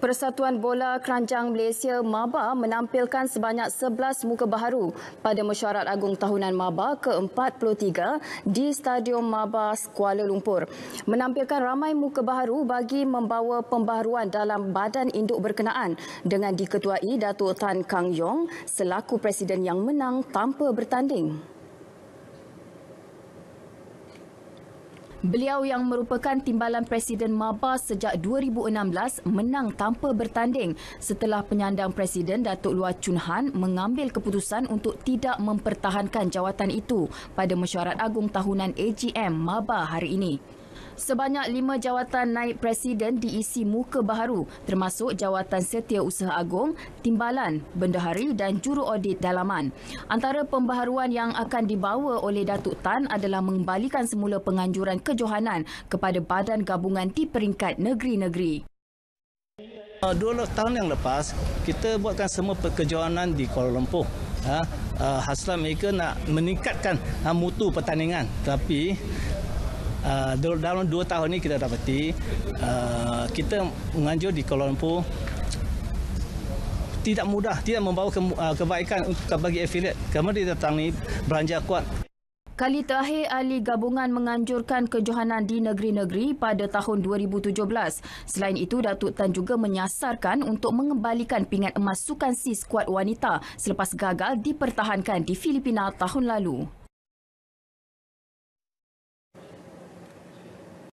Persatuan Bola Keranjang Malaysia Maba menampilkan sebanyak 11 muka baharu pada mesyuarat agung tahunan Maba ke-43 di Stadium Maba Kuala Lumpur. Menampilkan ramai muka baharu bagi membawa pembaharuan dalam badan induk berkenaan dengan diketuai Datuk Tan Kang Yong selaku presiden yang menang tanpa bertanding. Beliau yang merupakan timbalan Presiden Maba sejak 2016 menang tanpa bertanding setelah penyandang Presiden Datuk Luar Chun Han mengambil keputusan untuk tidak mempertahankan jawatan itu pada mesyuarat agung tahunan AGM Maba hari ini. Sebanyak lima jawatan naib presiden diisi muka baharu termasuk jawatan setiausaha agung, timbalan, bendahari dan juru audit dalaman. Antara pembaharuan yang akan dibawa oleh Datuk Tan adalah mengembalikan semula penganjuran kejohanan kepada badan gabungan di peringkat negeri-negeri. Ah, dua tahun yang lepas, kita buatkan semua pekerjaanan di Kuala Lumpur. Ha, uh, mereka nak meningkatkan mutu pertandingan tapi uh, dalam dua tahun ini kita dapati uh, kita menganjur di Kuala Lumpur tidak mudah, tidak membawa ke, uh, kebaikan untuk bagi afiliat. Kami di datang ni beranjak kuat. Kali terakhir ahli gabungan menganjurkan kejohanan di negeri-negeri pada tahun 2017. Selain itu, Datuk Tan juga menyasarkan untuk mengembalikan pingat emas sukan si skuad wanita selepas gagal dipertahankan di Filipina tahun lalu.